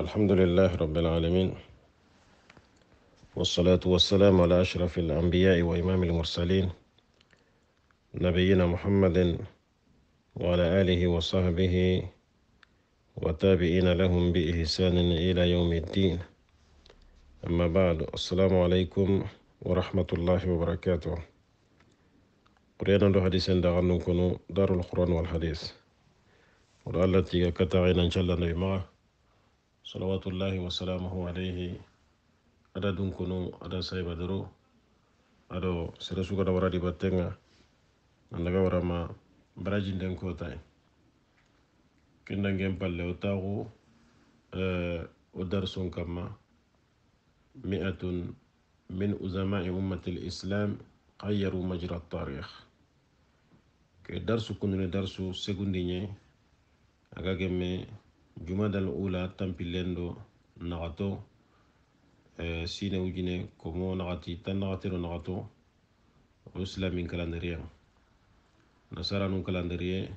الحمد لله رب العالمين والصلاة والسلام على أشرف الأنبياء وإمام المرسلين نبينا محمد وعلى آله وصحبه وتابعين لهم بإحسان إلى يوم الدين أما بعد السلام عليكم ورحمة الله وبركاته قرينا له حديثا دار القرآن والحديث والله التي كتاعين إن شاء الله صلوات الله وسلامه عليه ادا دونكونو ادا سايبا درو ادا سيرسوكا دورا دي باتينغا اندغا وراما براجين دنكو تاي كندا نغيم باليو تاغو ا ودرسون كما مئة من أزماء أمة الإسلام غيروا مجرى التاريخ كي درسو كنوني درسو سيكوندي ني أكاكي مي jumadal ula tampilendo nagato eh, sine ujine komo nagati tan nagatiro nagato o silamin calendrier nasara nun calendrier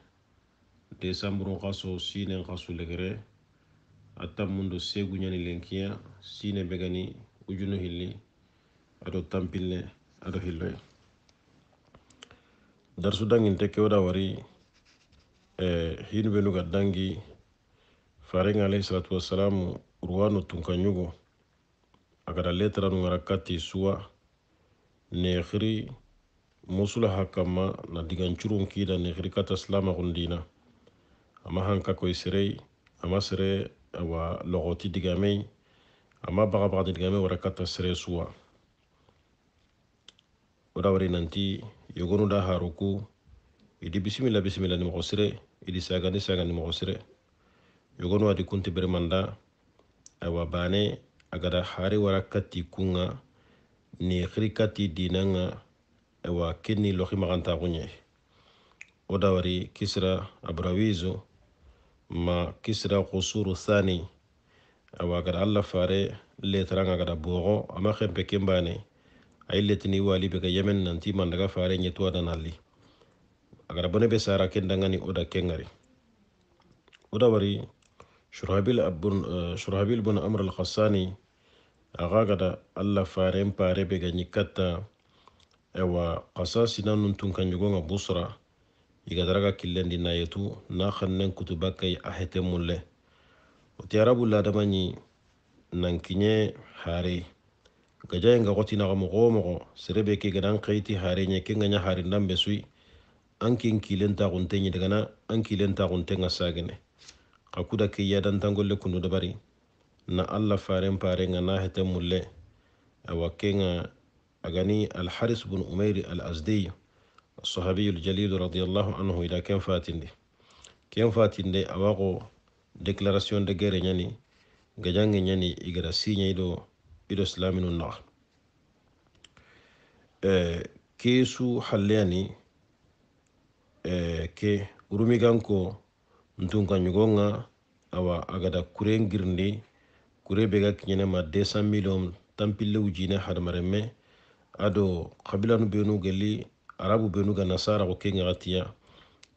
desanburun kaso sinen kasu legere atta mundo segu ɲani sine begani ujunu hilli ado tampille ado hilloye darsu danginte kewda wari eh, hinu benu dangi farenga alayhi salatu wassalamu ruwano tunkanɲugo a gada letaranu ŋara kati suwa nexiri musula hakkama na digancurun kida nexiri kata silamaxundina ama hanka hankakoy serei ama sere awa loxoti digamei ama baxabaxati digamei wara kata sere suwa wo dawari nanti yogonu da haruku idi bisimila bisimila ni moxo sire idi sagandi sagandi moxo sire yogon wati kunti bermanda aywa bane agada hari wara kati kunga ni khiri kati dinanga aywa kenni loxi maxantaxuñe wo dawari kisra abrawizo ma kisra kusuru thani awa agada alla fare letaranga agada bogo ama khempe kembane ayi letini wali beka yemen nanti mandaga fare ñetuwa danalli agada bone besara sara kendangani oda kengari wo dawari shurahbil bun amr al khassani agagada alla faren pare be ga ñikkatta ewa kasa sina tun kan ɲugonga busra igadaraga killendi nayetu na xannen kutu bakkay a hete mulle oti arabu ladamaɲi nankiɲe hare gajayen ga xotinaxa moxo wo moxo serebe ke ganan xeyiti hareɲe ke ŋaɲa harindan be sui an kin kilentaxunte dagana an kilentaxunten sagene akuda kiya dan tangolle kunu dabari na allah faren pare nga na hete mulle awakke nga agani alharis bun umairi al asdiy الصحابي الجليل رضي الله عنه إلى كم فاتندي كم فاتندي أواقو ديكلاراسيون دي غير يعني gajange ñani igara siñay ɗo iɗo slaminu naxa ke su halleyani ke rumiganko ntunka ɲɔgɔn ka awa a gada kure ngirinde kure be ga kiɲenema 200 miliyon tanpillew jine hadamaremme ado kabilanu benu geli arabu benu ga nasara ko ken ŋaxatiya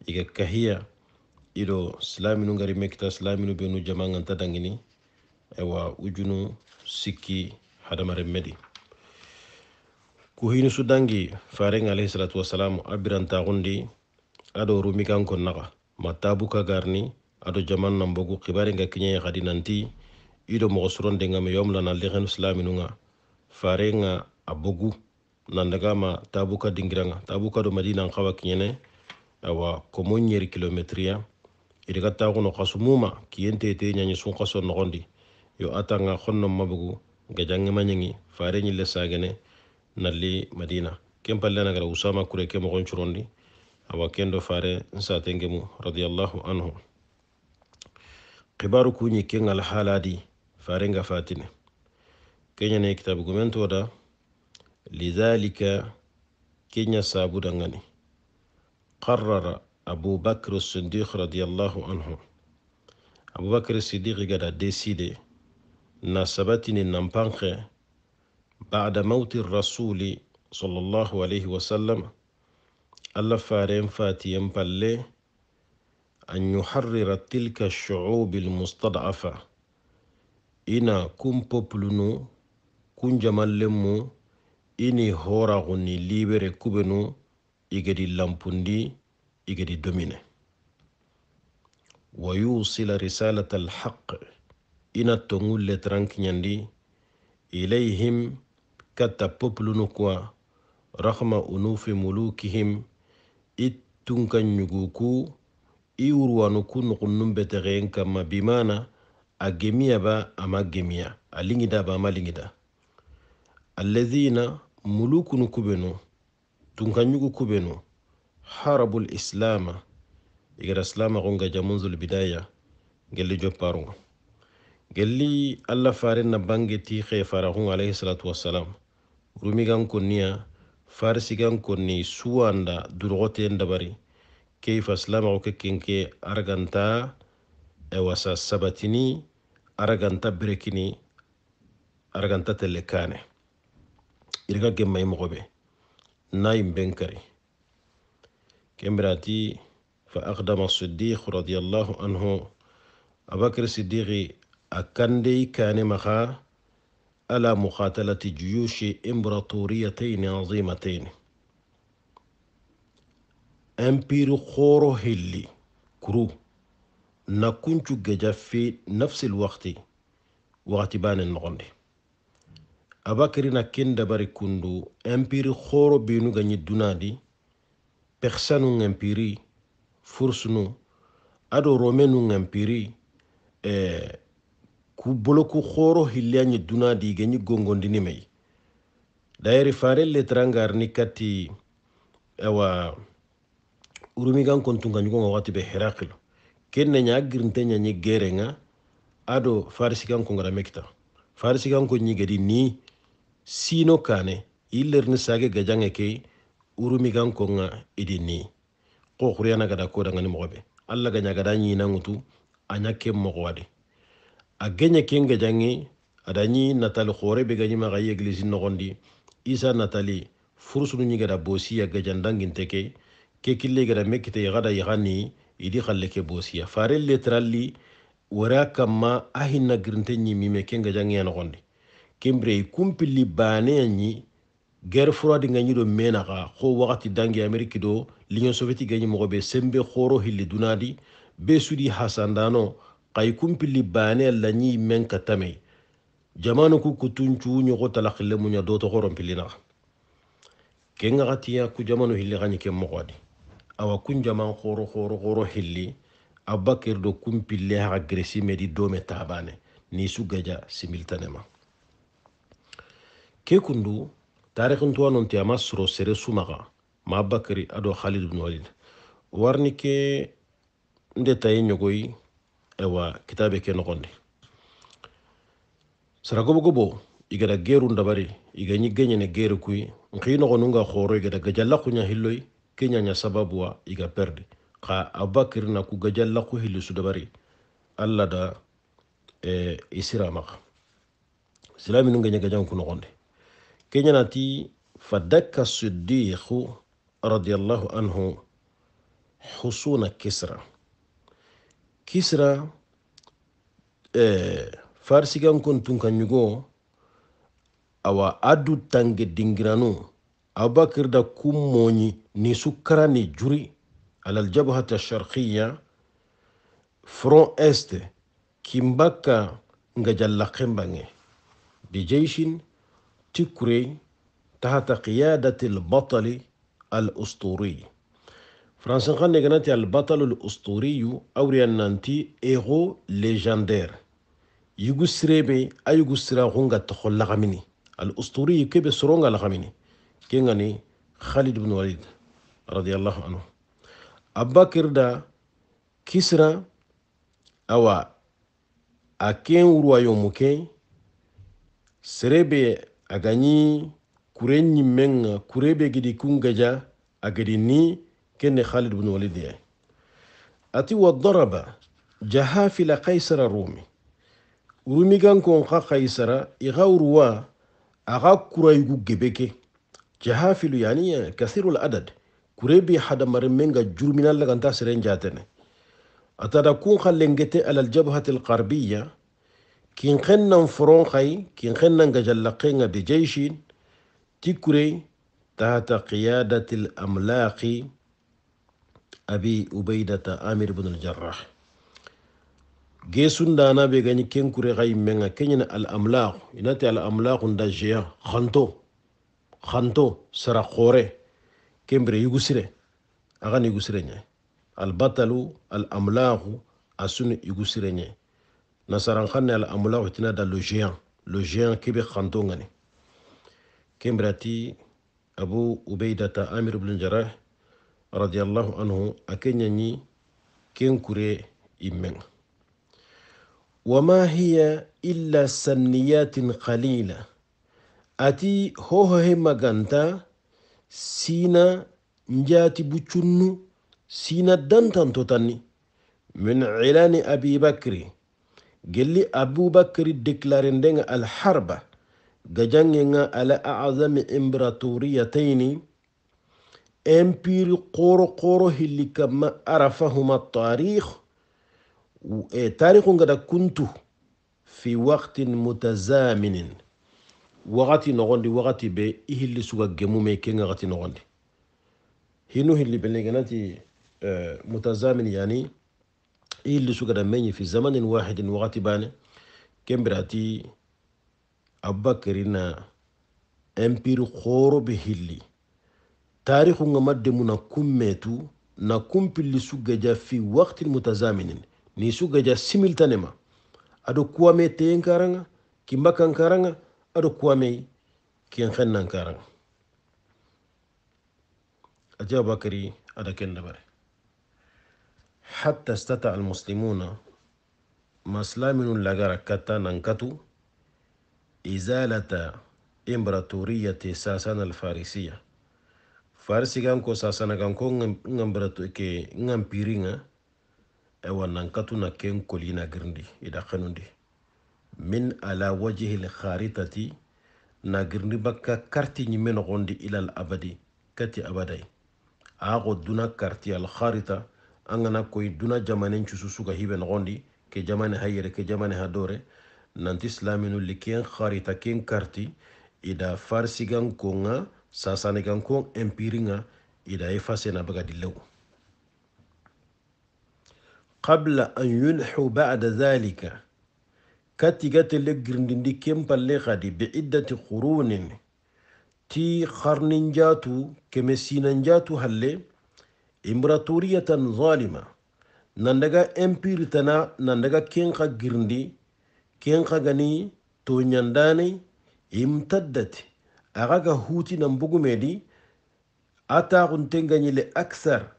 i ga kahiya ido silaminu ngarime kita silaminu benu jama ŋanta dangini awa ujunu sikki hadamaremme di kuhinu dangi faren alayhisalatu wasalamu abiranta xundi ado rumikan kon matabuka garni ado jaman nan bogu kibari nga kinye gadi nanti ido mo suron de nga meyom la nalde hen nunga fare nga abogu nan daga ma tabuka dingiranga tabuka do madina an kawa kinyene awa komonyeri kilometria idaga tagu no kasumuma kiyente te nyanyi sun kaso nogondi yo ata nga khonno mabugu nga jangi manyangi fare nyi lesagene nalli madina kempalle nagara usama kure ke mo awa kendo fare nsatenge mu radiallahu anhu kibaru kuñi kengal haaladi farenga fatine keñane kitabu gumen toda lidhalika keña sabuda ngani qarrara abu bakr sidik radiallahu anhu abu bakr sidiki gada décide na sabatini nampanke bada mauti rasuli sallallahu alayhi wa sallam الله فارين فاتيم بالله أن يحرر تلك الشعوب المستضعفة إنا كن بوبلنو كن جمالمو إني هورا غني ليبر كوبنو إجري لامبوندي إجري دوميني ويوصل رسالة الحق إنا التمول لترانك يندي إليهم كتا بوبلنو كوا رغم أنوف ملوكهم ittun kan ɲuguku i wurwanuku nugunnun betexeen kanma bimana a gemiyaba ama gemiya a liŋidaba ama liŋida allazina mulukunu kubenu tunkanɲugu kubenu harabul islama igara silamaxunga jamunzul bidaya gelli jopparunga gelli allah farin na bangeti xefaraxunga alayhi salatu wassalam rumigan kunniya farisigan konni suwanda durgoten dabari keifa silamaxu ke kenke araganta ewasa sabatini araganta berekini araganta telle kane irga gemmayi moxoɓe nayin ben kari kembirati fa akdama sidik radiallahu anhu abakr sidiki a kandeyi kane maxa على مقاتلة جيوش إمبراطوريتين عظيمتين أمبير خورو هيلي كرو نكونتو ججا في نفس الوقت وغتبان النغندي abakiri na ken dabari kundu empiri khoro binu ganyi dunadi persanu empiri fursunu ado romenu empiri eh, ku boloku khoro hilya duna dige ni gongondini mei dayeri fare letrangar ni kati awa urumigan kontunga nyugo ngawati be herakilo kenne nya girnte nya ni gerenga ado farisigan ko ngara farisigan ko ni ni sino kane iller sage gajange ke urumigan ko idi ni ko khuriyana ni mogobe alla ganya gada ni nangutu anya ke a geñe kenge jangi adañi natali hoore be gañima xa yeglisi noxondi isa natali furusunu ñigada bosiya gajandanginte ke ke kille gada mekkite yaxada yaxani idi xalle ke bosiya fare letralli wara kamma a hinna girinte ñimime ke gajangeya noxondi kembire i kunpilli baaneya ñi guerre froide nga ñido menaxa xo waxati dange amérique do l'union soviétique gañi moxo be sembe xoro hilli dunadi be sudi hasandano kai kumpili bane la ni men katame jamanu ku kutunchu nyogo talakhle munya do to goron pilina kenga gatiya ku jamanu hilli gani ke mogodi awa kun jaman khoro khoro khoro hilli abakir do kumpille ha gresi medi do me tabane su gaja similtanema ke kundu tarihin tuwanon te soro sere sumaga ma bakari ado khalid ibn walid warni ke nde ñogoyi aywa kitabe ke nogonde sara gobo gobo igada geru ndabari iga ñiggeñene geru kuy nki nogonunga xoro igada gajalla kuña hilloy keñaña sababuwa iga perdi xa abakir na ku gajalla ku hilli su dabari alla da e, isilamaxa silaminu ngeña gajanku nogonde keñanati fadakka siddiqu radiallahu anhu husuna kisra kisra eh, farsigan kuntun kan yugo awa adu tange dingiranu abubakar da kummoñi ni sukkara ni juri alal sharkiya front est kimbakka nga jalla kembange bijeishin tikurey tahata qiyadati albatali alusturiyi فرانسن خان قناتي البطل الأسطوري أو ريانانتي إيغو ليجندير يغو سريبي ايغو سرا غونغا تخول لغميني الأسطوري كيب سرونغا لغميني كينغاني خالد بن وليد رضي الله عنه أبا كردا كسرا اوا أكين وروا كين سريبي أغاني كورين نيمنغ كوريبي جدي كونغجا أغدي ني كن خالد بن وليد يعني أتي وضرب جهافل قيصر الرومي رومي كان كون قا قيصر يغوروا أغا كرايغو جبكي جهافل يعني كثير الأدد كريبي حدا مرمينغا جرمنا لغان تاسرين جاتني أتادا أتدكون خلنجتي على الجبهة القربية كين خنن فرونخي كين خنن جلقين بجيش تكري تحت قيادة الأملاقي abi ubaidata amir ibn al-jarrah gesun dana be gani ken kure gay menga kenyina al-amlaq inati al-amlaq nda jiya khanto khanto sara khore kembre yugusire agan yugusire nya al-batalu al-amlaq asun yugusire nya nasaran khanne al-amlaq tina da le géant le géant kebe khanto ngani kembrati abu ubaidata amir ibn al-jarrah radiallahu anhu ake ñañi ken kure immen wama hiya illa sanniyatin qalila ati hohohe maganta sina njaati buccunnu sina dantantotanni min cilani abi bakri gelli abubakri al alharba gajangenga ala aczami imbraturiyateini امبيري قورو قورو هلي كما عرفهما التاريخ و تاريخ غدا كنت في وقت متزامن وقت نغون دي وقت بي هلي سوغا جمو مي كين غتي نغون دي هينو هلي بلغناتي آه، متزامن يعني هلي سوغا مني في زمن واحد وقت بان كم براتي ابا كرينا امبيري قورو بهلي تاريخ مد من كميتو na kumpilli suggaja fi waktin mutazaminin ni suggaja similtanema aɗo kuwame teyen karanga kimbakan karanga aɗo kuwame ken hennan karanga aja bakari aɗa kendabare hatta stata almuslimuna maslaminun lagara katta nan katu izalata imbratoriyate sasan alfarisiya far sigan ko sasana kan ko ngam barato ke ngam piringa e ken kolina girndi ida e min ala wajhi al na girndi bakka karti ni men gondi ila al kati abadai ago duna karti al kharita angana koy duna jamanen cusu hibe gondi ke jamane hayere ke jamane hadore nanti islaminu liken kharita ken karti ida e farsigan nga sasanigan ko empiringa ida yi fase na baga dillau qabla an yulhu ba'da zalika katigate le girindindi kempalle khadi bi iddati qurunin ti kharnin jatu keme jatu halle imraturiyatan zalima nandaga empire tana nandaga kenka girindi kenka gani to nyandani imtaddat agaga hutinan bugumedi ataxuntengañile aksar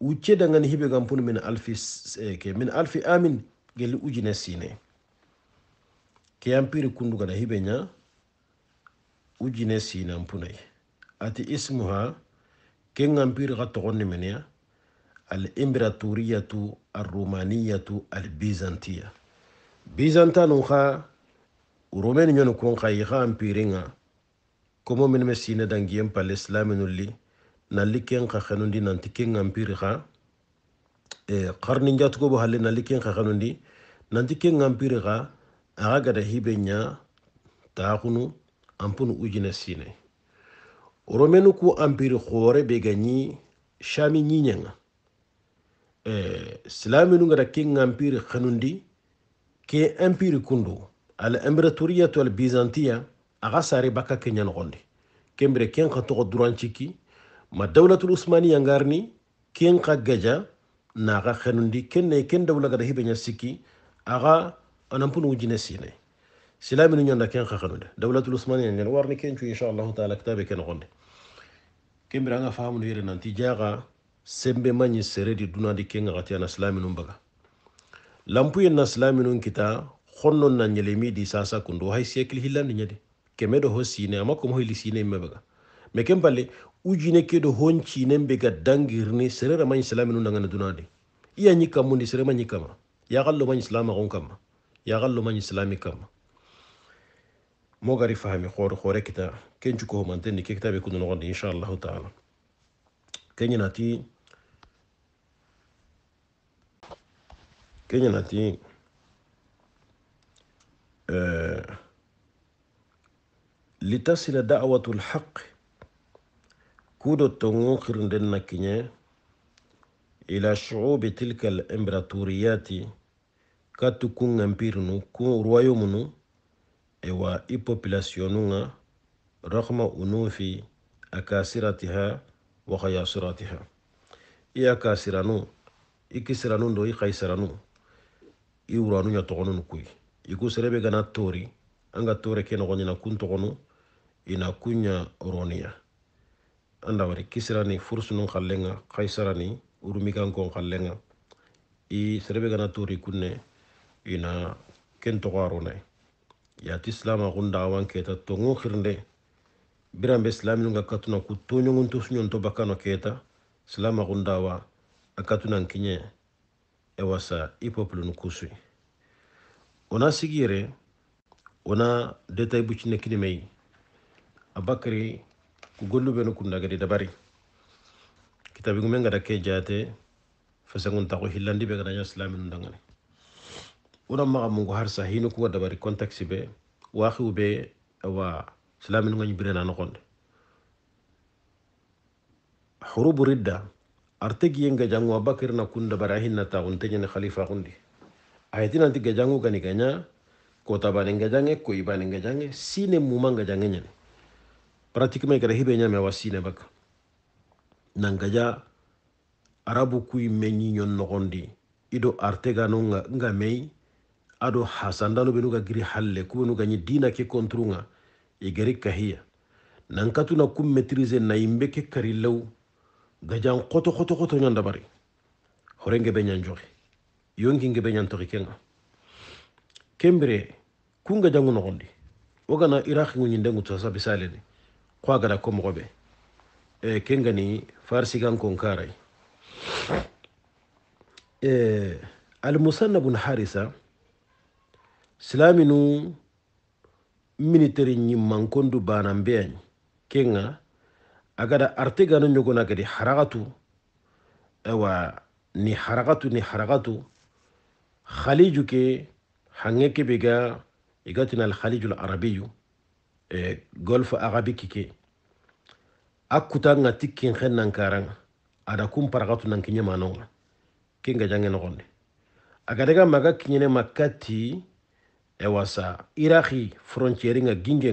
ucce dangani hibe gampunu min alfi eh, ke min alfi amin gelli ujine sine ke yampiri kundugada hibe ujine sinan punay ati ismuha ke gampiri xa toxonni meneya al imperaturiyatu alrumaniyatu albizantiya bizantanun xa romeni ñonu kon xa yi ampiringa komo min me sine dangiyem pale islaminulli nalli ken xa xenundi nanti kenga mpiri xa xarni e, njatugobo halle nalli ken xa xenundi nanti ken mpiri xa axa gada hibe ɲa taxunu anpunu ujine sine romenu ku ampiri xoore be ga ɲi shami ɲiɲenga e, silaminu gada ken mpiri xenundi ke ampiri kundu al imperatoriyatu al byzantia aga sare baka Kenya ñanoxonde kembire ken xa toxo duran chiki ma dawlatul usmani yangarni ken gaja naxa xenundi ken ne ken dawla gada hibeña sikki axa anampunu wujine sine silaminu ñanda ken xa khenunde dawlatul usmani yangen warni ken insha Allah taala kitabe ke noxonde kembire anga fahamunu yere nanti jaga sembe mañi seredi dunadi kenga xati ana silaminum baga lampuyen na silaminun kita khonnon na di sasa kundo hay siècle hillandi keme ɗo ho sine amma komo hoyli sine yimɓe ɓe ga mais ken palle ujune keɗo hon cinen ɓe ga dangirni serera mañi silami nu nagana de iya ñi kammundi sere mañi kamma yaxallo mañi silama xon kamma yaxallo mañi silami kamma mogari fahami xoore xoore kita ken cukohomantenni ke kitabe kundu noxonde inchallahu taala keñenati keñenati euh لتصل دعوة الحق كود التنوخر دنكين إلى شعوب تلك الإمبراطوريات كتكون أمبيرنو كون رويومنو إوا إي بوبلاسيونو رغم أنوفي أكاسرتها وخياسرتها إي أكاسرانو إي كسرانو دو إي خيسرانو إي يتغنون كوي إي كسربي غنات توري أنغا توري كينو غنينا inakunya oronia anda wari kisirani fursunun kallenga kaisarani urumigankon kallenga i serebe gana turi kunne ina ken togoaronai yati islama kun dagawan keta khirnde xirinde biranbe silaminun ga katuna ku toɲogunto suɲonto bakkano keta silama kun dawa a katunan kiɲe ewasa i populunu kusui ona sigire ona detayi bucine kinimei abakri ku be no dabari kitabi gumen gada ke jate fasengun taku hillandi be gadaño islami nu dangani unan maxa mungu har sa hino kuga dabari sibe wa waxiwu ɓe awa islami na birena konde hurub ridda artegi nga jangu bakir na kunda barahin na taun tenyane khalifa kundi ayati nanti gajangu kani kanya kota bane gajange ko ibane gajange sine mumanga jange nyane pratiquement kada hibe nyame wasine baka nangaja arabu kui meñi ñon nogondi ido artegano nga nga mei ado hasandalo benu ga giri halle kubenu ga ñi dina ke kontrunga e gari kahiya nankatuna kum maîtrise na yimbe ke kari law gajan koto koto koto ñanda dabari horenge be ñan joxe yonki nge be ñan toxi kenga kembre kunga nga jangu nogondi wogana iraq ngu ñinde ngu tosa bisaleni ko agada ko mogoɓe e kengani farsigankon karay e almusanna bun harisa silaminu military ñimmankondu banan beyañ kenga agada artegano ñogona gadi harakatu awa ni harakatu ni harakatu khaliju ke hange kebe ga igatina alkhaliju alarabiyu eh, golf arabique ke a kuta nga ti kinxen nan karanga ada kun paraxatu nan kiñemanonga ke nga jange noxonde a ga daga maga kiñene makkati ewasa iraki frontiére nga ginge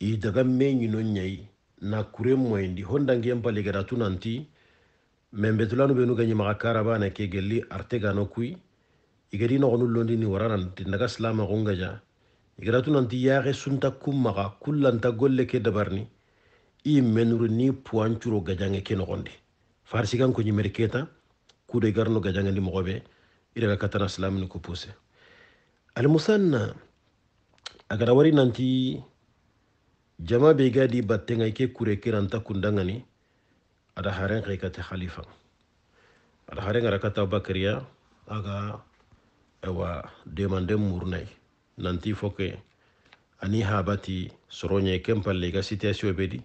i daga meñino ñayi na kure moyindi hondangiyen paligata tunanti membetulanu benu ga ñimaxa karabane ke gelli artegano kuyi gonu londi ni slama gonga ja gongaja tu nanti yaxe sunta kummaxa kullanta golle ke dabarni i menuru ni puwancuro gajange ke noxondi farisigan ko ñimeri keta kudo ni mogobe moxoɓe ga katana ni ko puse musanna, agara wari nanti jama be gadi battenga ike kure kiranta kundangani ada haren xekate khalifa ada haren arakata bakariya aga ewa demande murnai nanti foke ani habati soronye kempalle ga situation bedi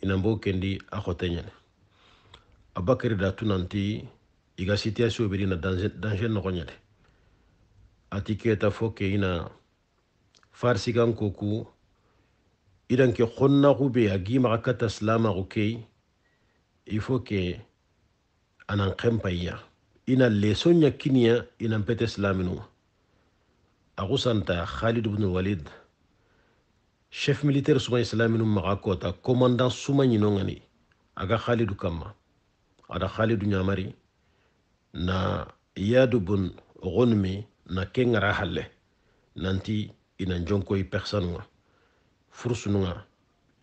inambo kendi akhotenyane abakari datu nanti iga situation bedi na danger no gonyade ati foke ina farsi gan koku idan ke khonna gube agi makata salama gokei il anan kempaia ina leso ñakkiniya ina mpete silaminu axu santa khalid bnu walid chef militaire suma islaminu maxa kota commandant suma ñinongani aga khalidu kamma ada khalidu ñamari na yadu bun gonmi na kengara halle nanti ina jonkoy personuga fursunuga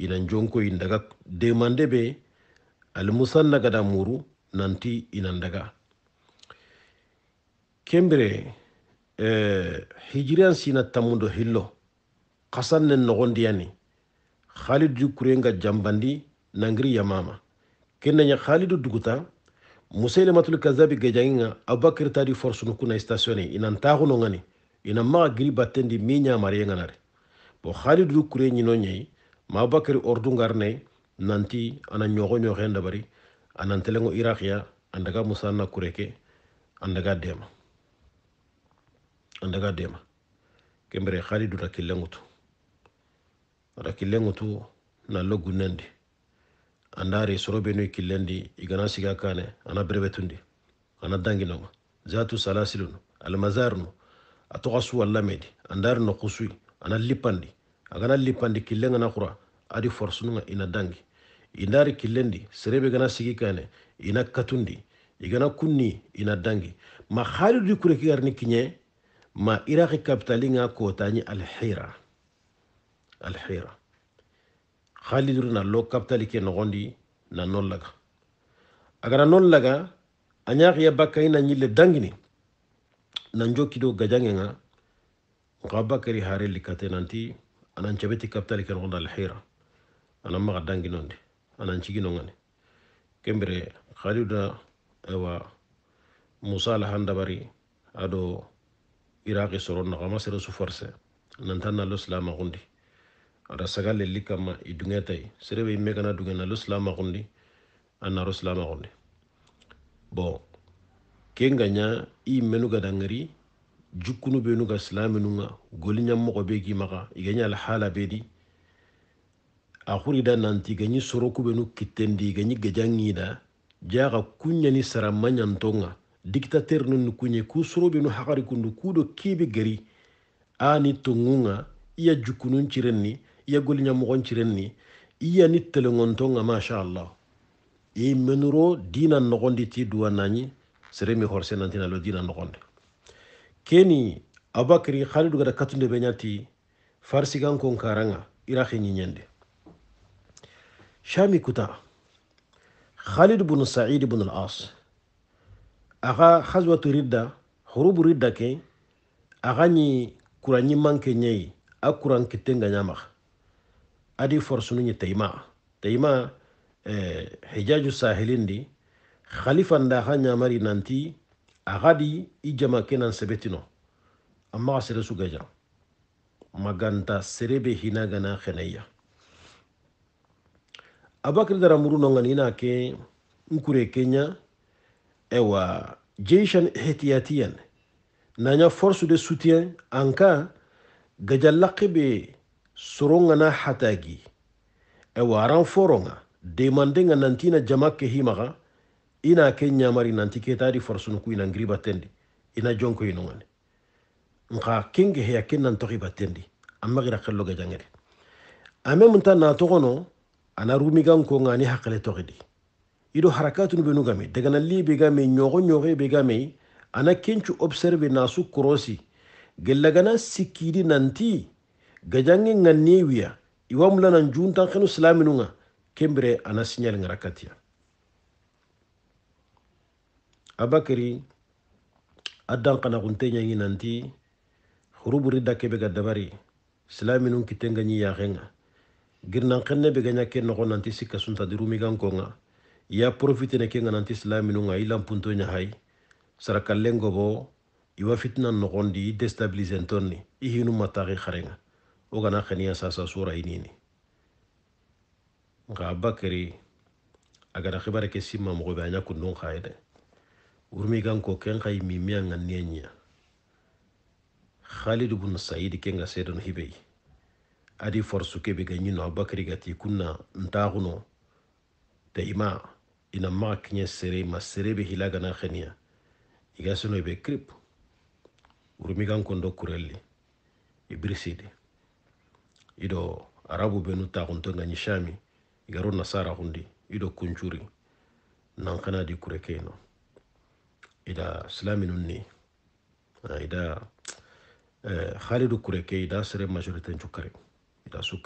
ina jonkoy ndaga demande be almusanna gada muru nanti ina ndaga kembire eh, hijiriyan sina tamundo hillo kasan nen nogondiyani halidu kurenga jambandi nangiri yamama kennaña halidu duguta musailamatul kazabi gejanginga abubakir tadi forsunu kuna stationi inan taxuno ngani ina maxa giri battendi mi ñamariyenganari bo halidu kure ñino ñayi ma abubakir ordungar ne nanti ana ñoxo ñoxen ndabari anan telengo iraqiya andaga musanna kureke andaga dema andaga dema kembere khalidu rakilengutu rakilengutu na logu nendi andare sorobe no kilendi igana siga kane ana berebetundi ana danginoma zatu salasilunu almazarnu atoga suwa lamedi andari no kusui ana lipandi agana lipandi kilenga na kura adi forsununga ina dangi indari kilendi serebe gana sigi kane ina katundi igana kunni ina dangi ma khalidu kure kigarni kinye ma iraki kapitalinga kotani alhira alhira haliduru na lo kapitali ke nogondi na non laga agara non laga a ñaxiya bakkayi na ñille dangini nan jokkido gajangenga nxa bakkari hare likate nanti anan cabeti kapitali ke nogondi alhira anan maxa danginondi anan ciginongani kembere haliduna awa musa alhandabari ado iraqi e soro naxama sere su forcé nanta nalo silamaxundi ada saga lelli kama idunge e tay e. serebe imme gana dunge nalo silamaxundi a naro silamaxundi bon ke ngaña i immenu gadangari jukkunu benu ga silaminunga goliñammoxo be gi maxa igeña alhala be di a xurida nanti gañi sorokubenu kittendi gañi gejanŋida jaxa kunɲani sara maɲantonga dictateur nun kunye kusurobe nu hakari kundu kudo kebe gari ani tungunga iya jukunun cirenni iya goliɲamogon cirenni iya ni telengontonga masha allah i menuro dina nogondi ti duwa nañi seremi horse nantina lo dina nogonde keni abakri khalidu gada katunde be ñati farsigan kon karanga iraki ñiñende shami kuta khalid bunu said bunu al as aga hazwatu ridda hurubu ridda ke aga ni kura ñimmanke ñayi a kuran kittenga nyama adi forsunu ñi teima teima eh, hijaju sahilindi nda ha nyamari nanti axa di i ke sebetino amma xa sere sugaja maganta serebe hinagana xeneya abakiri daramuru nongani na ke nkure kenya ewa jeishan ihtiyatiyan nanya force de soutien anka gajalaki be soronga na hatagi ewa renforonga demande nga nantina jamake himaga ina ke nyamari nanti ketari tadi force nu kuina ngriba tendi ina jonko inongane nka kinge heya kennan toxiba tendi amma gira kello ngere ame munta na togono ana rumigan ko ngani hakale toxidi ido harakatun benu game daga na libe game nyogo nyogo be game ana kencu observe nasu su krosi gellagana sikidi nanti gajange ngannewiya iwamula nan juntan kenu silaminunga kembire ana signal ngarakatiya abakiri addan kana kunte nyangi nanti huruburi dakebe ga dabari silaminun kitenga nyi yaxenga girnan kenne be ganya ken nogo nanti sikasunta sunta dirumi gan konga ya profitene ke ŋananti silaminu ŋa i lanpunto ɲahai sarakalengo bo iwa fitina nogondi i destabilisenton ni i hinu mataxi xarenga wo gana xeniya sasa sura inini nxa bakiri a gada xibare ke sima moxobe a ɲa kundun xaye de wurmi gan ko ken xai mimiya ŋanniye ɲiya khalid bun said ke nga sedon hibei adi forsu kebe ga ɲino abakiri gati kunna ntaxuno daima ina maa kiɲɛ sere ma sere be hilaga na khania i ga be krip urumigan kondo kurelli i birisidi ido arabu benu taxunto ngani shami i garo nasara xundi ido kunjuri nan xana di kurekeno ida salami nunni ah, ida xalidu eh, kure ke ida sere majorite cu ida su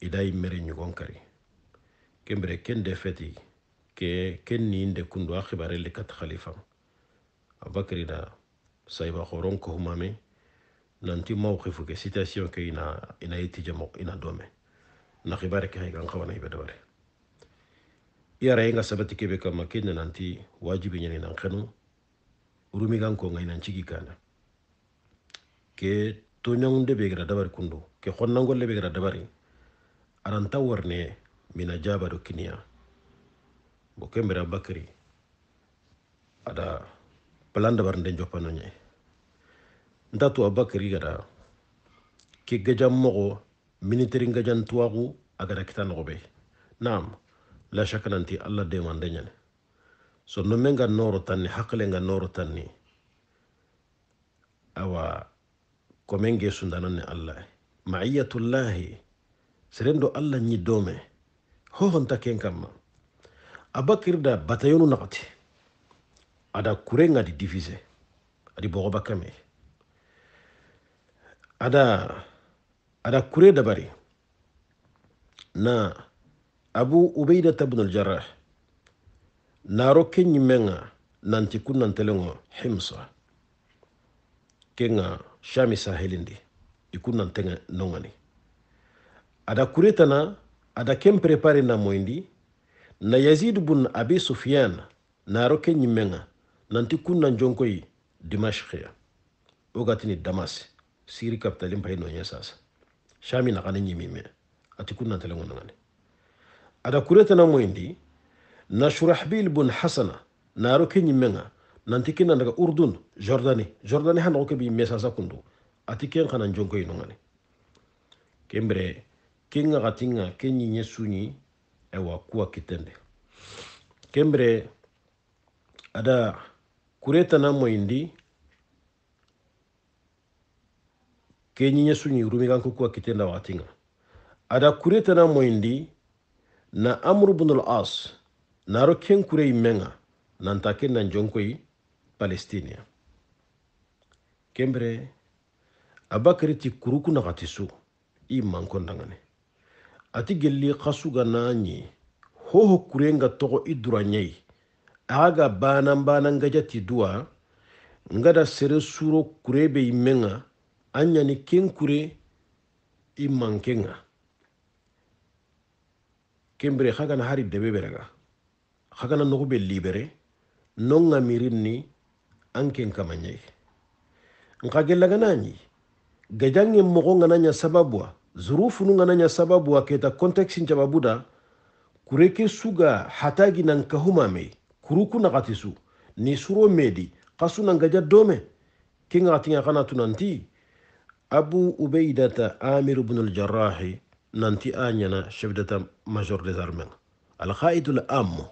ida imere mere kembere ken de feti ke ken nin de kundu le kat xalifan abakirina sayba xoron ko humame nanti mawqifu ke citation ke ina ina yetija mo ina dome na xibare ke xegan xawana ibe dabare yara yenga sabati kebe kama kenya nanti wajibi nyani nan xenu urumi gan ko ngai nan cigi kana ke to de be dabar kundu ke xonnangol le be dabari aran tawarne mina jabado kiniya bo kembira bakiri ada plan dabarnde jopano ñe ndatu abakiri gada ke gajan mogo minitiri ngajan tuwaku a gada kita nogobe naam la shaka nanti alla demande ñane so no men noro tanni hakle nga noro tanni awa komen ge sundananne allah maiyatullahi serendo allah ñiddome hohonta ken kamma abakirda batayonu naxati ada kuren adi divise adi boxoba kame ada ada kure dabari na abu ubaidata bnu aljarah naro ke ñimmenga nanti kunnantelengo himsa kenga shami sahelindi i kunnantenga nongani ada kuretana ada adaken prepare na moyndi na yazid bun abi sufyan na roke nyimenga nanti kunnan dimashq ya ogatini damas siri mpa ino noñe sasa shami na nakane nyimime ati kunnantelengonangane ada kureta na moyndi na shurahbil bun hasana na roke nyimenga nanti kina ndaka urdun jordani jordani hanoko ke bi mesasa kundu ati ken kanan jonkoyi nongane kembre ke ŋagatinga ke nyinye sunyi ewa kuwa kitembe kembre ada kuretana moyindi ke nyinye sunyi rumiganku kuwa kitenda watinga ada kureta na moindi na amru bnul as naro ken kure imenga nanta ken nan jonkoyi palestinia kembre abakari ti kuruku naxati i mankondangane ati gelli kasuga naanyi hoho kurenga toko idura duranyei aga banan banan gajati dua. ngada sere suro kurebe be imenga anyani ken kure i Kembre kembere hagana hari debe hagana noko be libere nonga mirin ni anken kamanyei nka gellaganañi gajange mogo nanya sababuwa zurufu nunga nanya sababu a keta contexte njababuda kureke suga hatagi nan me kuruku na katisu ni suro medi kasu nan gaja dome ke atinga kana tunanti abu ubaidata amir ibn al aljarahi nanti anyana ɲana chef d'état major des armées alkhaidu lam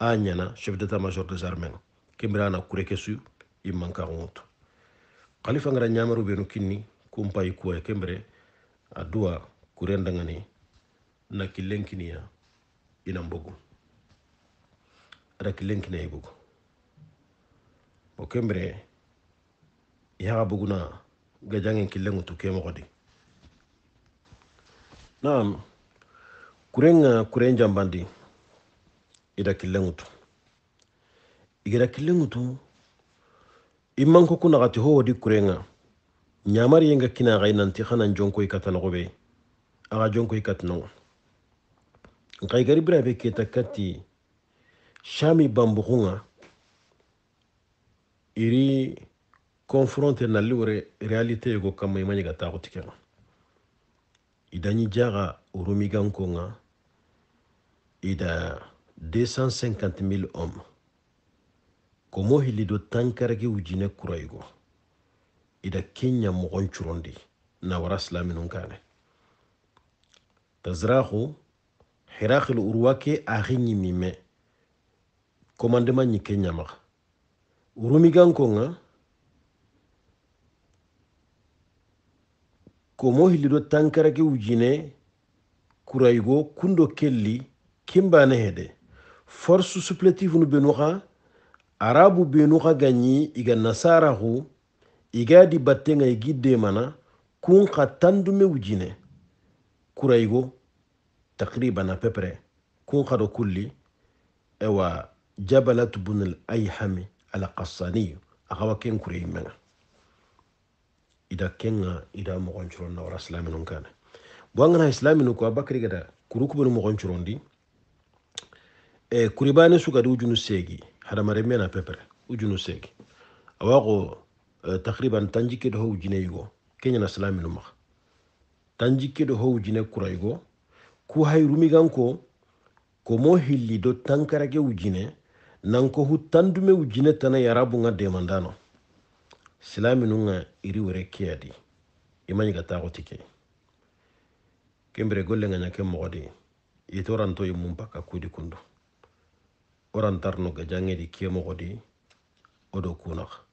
a ɲana chef d'état major des armées kimrana kureke su i mankaxuŋutu ngara nyamaru benu kinni kunpayi kuwe kembire aduwa kurendangani na kilenkiniya ina bugu ada kilenkina i bugu bo kembire yaxa buguna gajangin killenŋutu ke moxodi naam kurenŋa kuren jambandi ida killenŋutu igeda killenŋutu i manko kunaxati ho wodi kurenŋa ñamari yenga kina xay nanti xanan jonkoy katanoxoɓe axa jonkoy katinoxo nxay gari birabe keta kati shami bambuxunga iri confronte nali wore réalité yego kamma ima ñega taxuti kenga idañi jaxa rumigankonga ida 250 000 hommes komo hilido tankaragi wujine kurayigo ida kenya mogon curondi na wara silaminun kane tazrahu hirakhil urwake axi ɲimime komandema ɲi kenya maxa urumigankonga komo hilido tankarake wujine kuraygo kundo kelli kimbane hede force supplétive nu arabu benuxa gaɲi iga nasaraxu iga di igadi battenga igidde mana kun ka tandu tandume wujine kuraigo takriban a pepre kun ka do kulli ewa jabalatu bunal ayhami alakassaniyu akawa ken kure yimenga ida kenga ida mogon curon na wara silaminun kane buwangana islaminu ko abakari gada kurukubanu mogon di e kuribane sugadi ujunu segi hadamaren mena pepre ujunu segi awago Eh, takriban tanjikeɗo how jine yugo kenya yigo keñana silaminu maxa tanjikeɗo how jine kura yugo ku hay rumi ganko ko mo hilli do tankara tankarake wujine nanko hu tandume ujine tana ya rabu nga demandano silaminu nga iri were keyadi imañiga taxoti ke kembre golle nga nyake mo godi itoranto to mum bakka kudi kundu orantarno ga jangedi ke godi odo kunaxa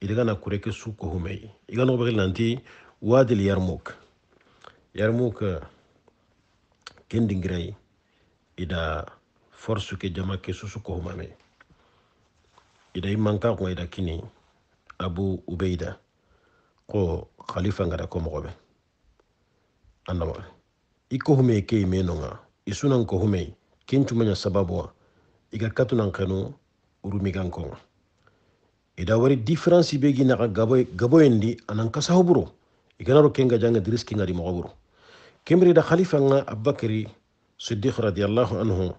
iligana kureke suko humei igano bagil nanti wadil yarmuk yarmuk eh, kendingrai ida forsu ke jama ke susu ko humame ida imanka ko ida kini abu ubeida ko khalifa ngada ko mogobe andama iko hume ke imenonga isunan ko hume kintumanya sababu iga katunan kanu urumigan konga ida wari différence be gi naxa gaboyendi anan kasaho buro iganaro kenga janga diris kingadi moxo buro kemri da xalifanga abubakary siddik radiallahu anhu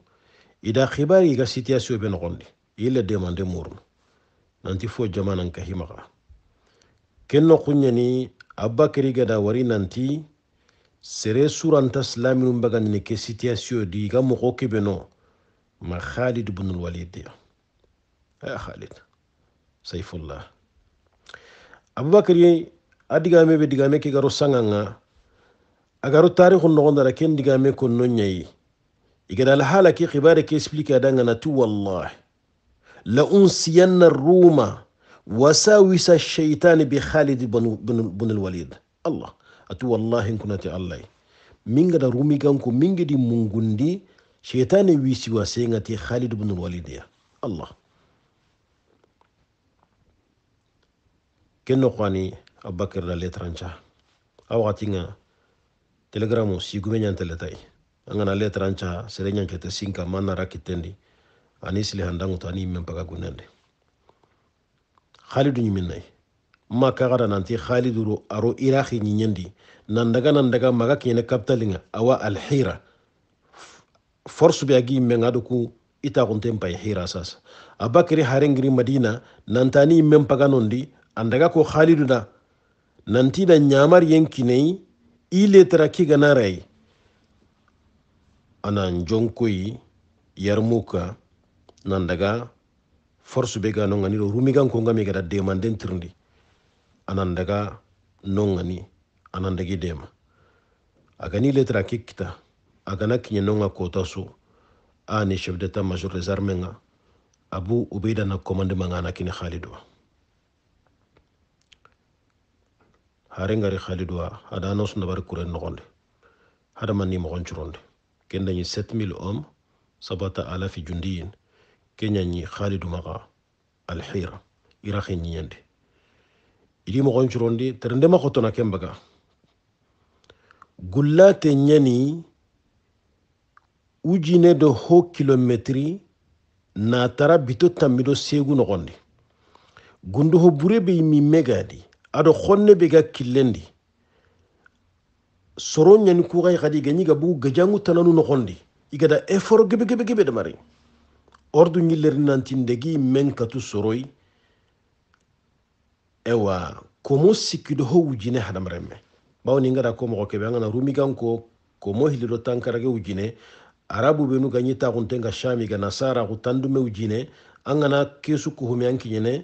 ida xibari iga situation be noxondi ille demande murunu nanti fo jamanan kahimaxa ken no xunɲani abubakary gada wari nanti sere suranta silaminum bagandini ke situation di iga moxo kebeno ma khalid bunul walid ya khalid sayfullah abubakar ye a digame be digame ke garo sanganga a garo tarikhu nogondara ken digame konno ñayi igada alhala ke xibare ke explique adangana tu wallahi la unsiyanna ruma wasawisa alcheitani bi khalid bun alwalid allah atu wallahi nkunati allah mingada rumi ganko mingedi mungundi cheitane wisiwa sengati khalid bun alwalid ya allah kendo xani abakir la letranca awati waxatinga telegramu sigume ñantele tay angana ngana letranca sere ñancete sinka mana rakitendi anis ani sile handanŋuto ani yimmen paga gunende khalidu ma nanti haliduro aro iraki ñiñendi nandaga nandaga maga kene kaptalinga awa alhira force be agi yimme ŋa doku itaxunten pay ya hira sasa abakiri harengiri madina nantani yimmen paga andaga ko khalidu da nanti da nyamar yankinai ile taraki gana rai anan jonkoyi yarmuka nan force be ga ngani rumi gan ko ngami ga da demanden anan daga non anan dagi dema aga letra kikita aga na kinye non kota so ani chef d'état major des armées nga abu ubeida na commandement nga na kini khalidwa harengari khalidowa ada no sunda bar kuren gonde hada man ni mo gon churonde ken dañi 7000 hommes sabata ala fi jundiyin kenya ñi khalidu maqa al hira ira irakhe ñiyande idi mo mogon curondi terende ma khotona baga gullate ñani ujine do ho kilometri na tara bito tamido segu no gonde gundu ho bure be mi megadi aɗo honne be ga killendi soroñani kuxay xadi ga ñiga bugu gajangu tananu noxondi igada effort gebe gebe gebe damari ordu ñilleri nantindegi men katu soroy ewa komo sikkido ho wujine hadamaremme bawo ni ngara ko moxo keɓe a ngana rumigan komo hilido tankarage wujine arabu benu gañi taxuntenga shami ga nasara xu tandume wujine a ngana kesu kuhume an kiñene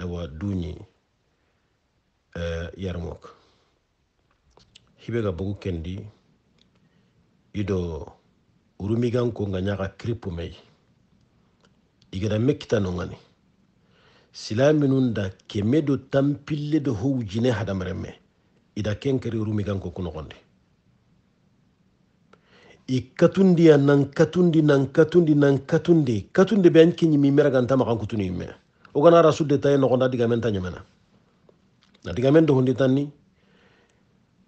awa duni yarmok hibega bugu kendi ido urumigan ko nga ñaka kripu may igana mekita nongani silaminun da keme do tampille do howjine hadamaremme ida kenkeri urumigan ko kunogonde i katundiya nan katundi nan katundi nan katundi katunde be an keñimi meragantamakan kutuni yimme o gana rasude taye nogonda digamen ta ñamena na digamen do tan tanni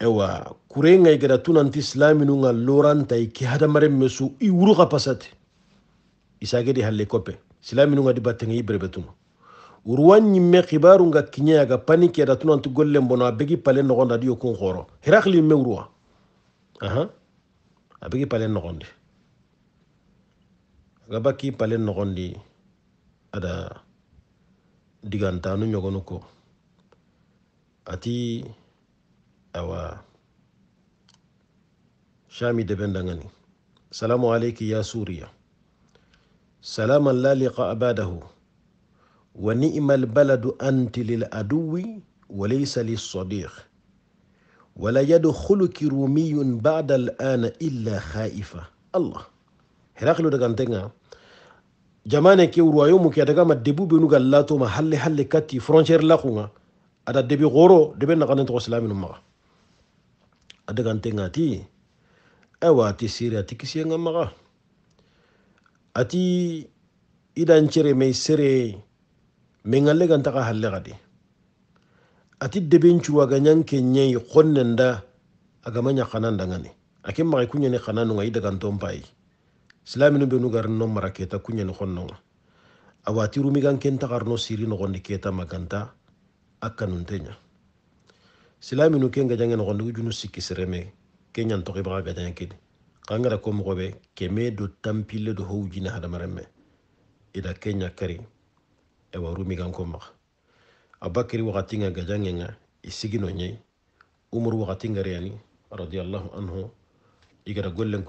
ewa kure ngay geda e tunanti islaminu loran tay e ki hada mare mesu i e wuru wuruxa pasate isage di halle koppe silaminu nga di battenge i berebe tunu urwan ñimme xibaru nga kiñeyaga panike da tunan ti golle a begi pale nogonda di yokun xoro hiraxili me urwa aha a begi pale nogondi aga bakki pale nogondi ada digantanu ɲɔgɔnu kɔ ati awa shami deben dangani salamu alayki ya suriya salaman la liqa abadahu wa ni'ma albaladu anti liladuwi وليس للصديق ولا يدخلك رومي بعد الآن إلا خائفة الله هرقل دغانتنا jamane ke royaume ke tagama debu benu gallatoma halle halle kati frontiére la khunga ada debi goro debi debe nakanen togo silaminu maga gante ngati ewa ti ati ti kisi nga maga ati idan chere me sere me ngalle ganta ka halle gadi ati debi debencuwa ga ñanke ñayi xonnen aga manya khananda ngani dangani ake maxi kuñani xananunga i daganton payi silaminu benu garno mara keta kunyen khonno awati rumi gan kenta garno siri no keta maganta akanun tenya silaminu kenga jangen gonde ujunu sikki sereme kenyan to ibra ga tan ko mo keme do tampile do howjina hada maremme ida kenya kari e wa ko mak abakiri wakati nga ga jangen nga isigino nyai umur wakati nga riyani radiyallahu anhu igara gollen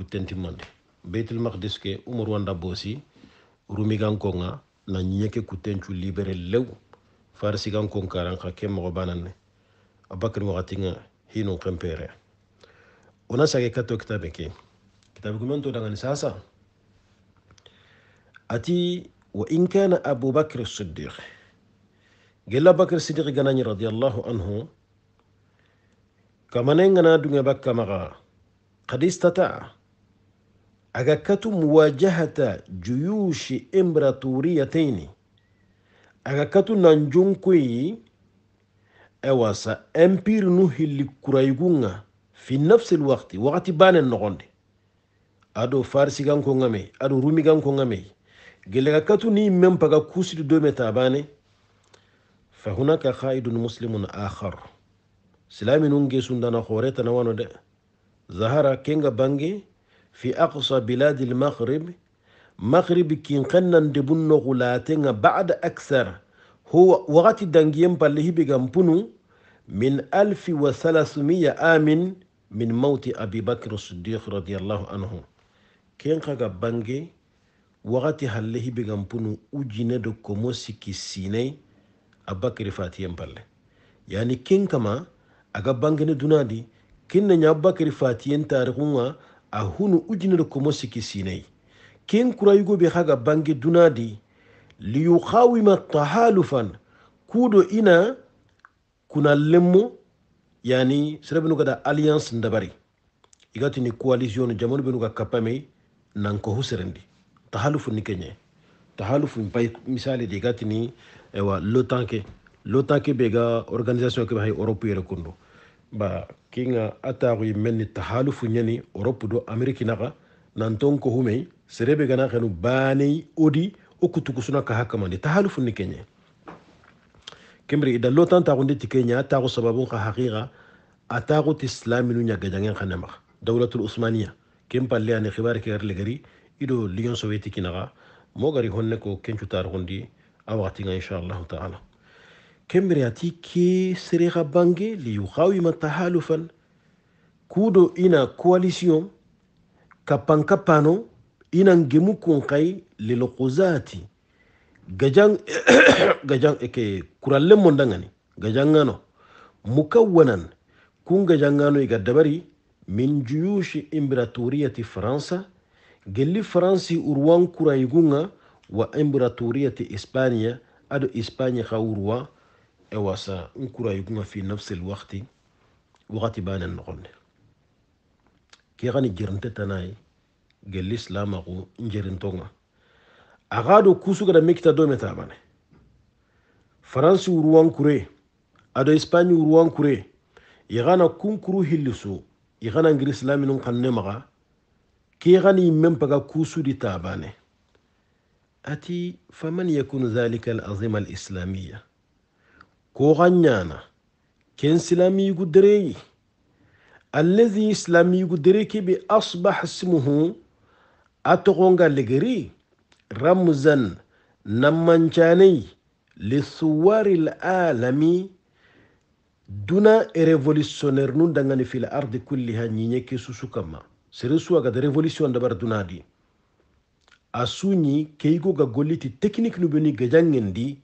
beitul maqdis ke umar wanda bosi rumi konga na nyeke kutencu libere lew farsi kon karan ka ke mogo bananne abakar nga hinu qempere ona sage kato kitabe ke kitabe kumento dangani sasa ati wa in kana abu bakr as-siddiq gella bakr siddiq ganani radiyallahu anhu kamanengana dunga bakka maga hadis tata. أجاكتو مواجهة جيوش إمبراطوريتين أجاكتو نانجون كوي أواسا أمبير نوهي لكرايقونا في نفس الوقت وقت بان النغند أدو فارسي غان كونغامي أدو رومي غان كونغامي غلغاكتو ني ممبغا كوسي دو ميتا باني فهناك خائد مسلم آخر سلامي نونجي سندانا خوريتا نوانو ده زهارا كينغا بانجي في أقصى بلاد المغرب مغرب كين قنن دبنو غلاتين بعد أكثر هو وقت دنجيم بالله بغمبنو من ألف وثلاثمية آمن من موت أبي بكر الصديق رضي الله عنه كين قا بانجي وقت هي بغمبنو أجينا دو سيني كسيني أبكر فاتيم بالله يعني كين كما أغا بانجي دونادي كين نيا أبكر فاتيين a hunu ujunere komo siki sinai ken kurayugo be haga bange dunadi liyukawima tahalufan kudo ina kuna lemmo yani serebenu gada alliance ndabari igatini coalition jamanu benu ga kappame nanko huserendi tahalufu ni kenye tahalufu mpay misali de igatini ewa lotanke lotanke be ga organisation ke be europe yere kondo ba kinga ataxuyi men tahalufu ɲani europe do ameriki naxa nanton ko humei serebe gana xenu banei odi wo suna kaha kamandi tahalufu ni kenye kembri ida lotan taxundi ti keɲa a sababu sababun xa haqixa a taxu ti silaminu ɲagajangen xa nemaxa dawlatul usmaniya ken palle ani xibari ke gar legari ido lion soviétique naxa mogari honne ko kencu tarixundi a waxatinga inchallahu taala ke serera bange liyuhawima tahalufan kudo ina coalition kapankapano kapano ina ngemu kunkay lelokuzati gajan gajan eke kuralle mondangani gajangano mukawwanan kun gajangano iga dabari min juyushi imperatoriyati fransa gelli fransi urwan kurayigunga wa imperatoriyati ispaniya ado ispaniya ka urwan ايوا سا نكورا يكون في نفس الوقت وقت بان النغن كي غاني جرنت تناي قال لي سلام اخو نجرنتونا اغادو كوسو غدا ميكتا دو متا متابان فرنسي وروان كوري ادو اسباني وروان كوري يغانا كون كرو هيلسو يغانا انجلس لامن قنمغا كي غاني ميم ممبغا كوسو دي تاباني أتي فمن يكون ذلك الأنظمة الإسلامية koxanɲana ken silamigu dereyi allazi silamigu dere kebe asbah simuhu a toxonga legeri ramzan nammancanei lithuwari lalami duna révolutionnaire nu dangani fi lardi kulliha ñiñe ke susu kamma sere suwagada révolution dabar dunadi a suñi keigoga golliti technique nu beni gajangendi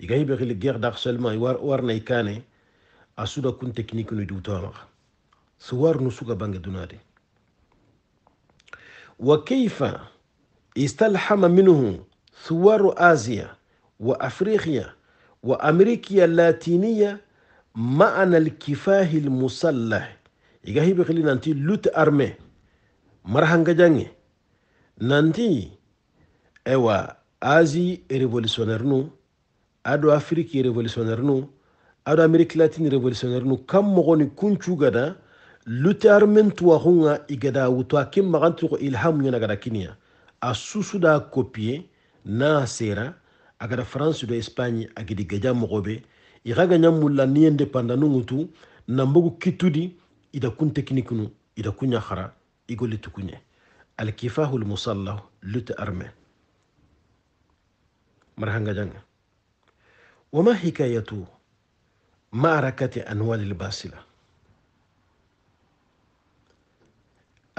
يجيبه غير الجير دار سلمان يوار وار نيكانه أسود أكون تكنيك نيدوتامر سوار نسوق بانج دونادي وكيف استلحم منه ثوار آسيا وأفريقيا وأمريكا اللاتينية معنى الكفاه المسلح يجاهي بخلي ننتي لوت أرمي مرهن جاني ننتي أوا آزي ريفوليسيونير نو aɗo afrique révolutionnaire nu aɗo amérique latine révolutionnaire nu kam mogoni kuncugada lutar men tuwaxunga i gada wuto a ken maxantigo ilhamuñana gada kiniya a susuda copier na sera a gada france do espagne a gidi gaja moxoɓe i xa gaña mulla ni indépendant nu ŋutu na mbogu kitudi ida kun technique nu ida kuña xara i goli tukuñe alkifahu lute armé mara janga وما حكاية معركة أنوال الباسلة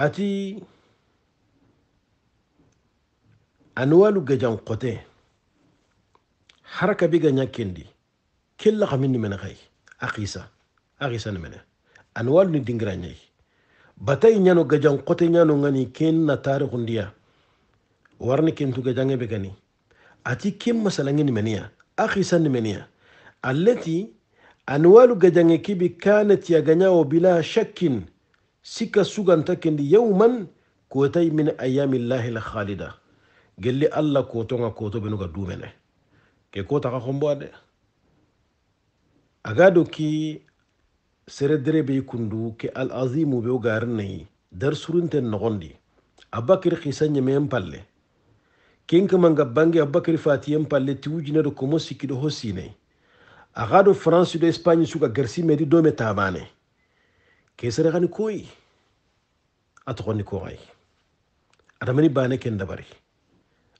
أتي أنوال جان قتين حركة بيجا نكندي كل مني من غي أقيسة أقيسة منه أنوال ندينغراني batay ñano gajan kote ñano ngani كين na tarixundiya warni كين تو gajange be أتي ati ken masalangeni منيا اخي سن منيا التي أنوال قدن كيبي كانت يغنيا بلا شك سيكا سوغان تكن يوما كوتي من أيام الله الخالدة قال لي الله كوتونا كوتو بنوغا دومنه كي كوتا دي أغادو كي سردري بي كندو كي العظيم بيوغارني درسورنتن نغندي أباكر خيسان يمين بالله kenka manga bange abubakar fatiyen palle ti wujinado komo sikkiɗo ho sine axa do france do espagne suga garsi medi dome tabane ke sere xani koyi a toxoni koxay adamani bane ken dabari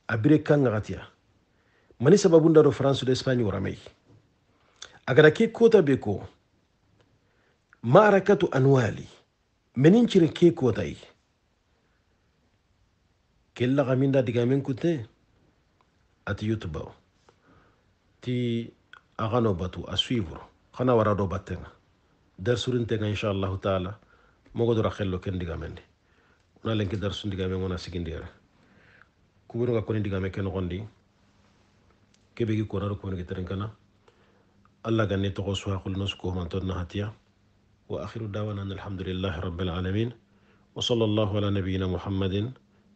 a bire kanga xatiya mani sababunda do france do espagne waramay a gada ke kota be ko marakatu anwali menin cire ke kotayi كلا غامين دا ديغامين كوتي اتي يوتباو تي اغانو باتو اسويفر خانا ورا دو باتنا در سورين تيغا ان شاء الله تعالى موغو دورا خيلو كن ديغامين دي ونا لنك در سورين ديغامين ونا سيكين ديارا كوبرو غا كوني ديغامين كنو غندي كبيكي كورا رو كوني كترين كنا الله غني تو غوسوا خول نوس كو مانتو هاتيا واخر دعوانا الحمد لله رب العالمين وصلى الله على نبينا محمد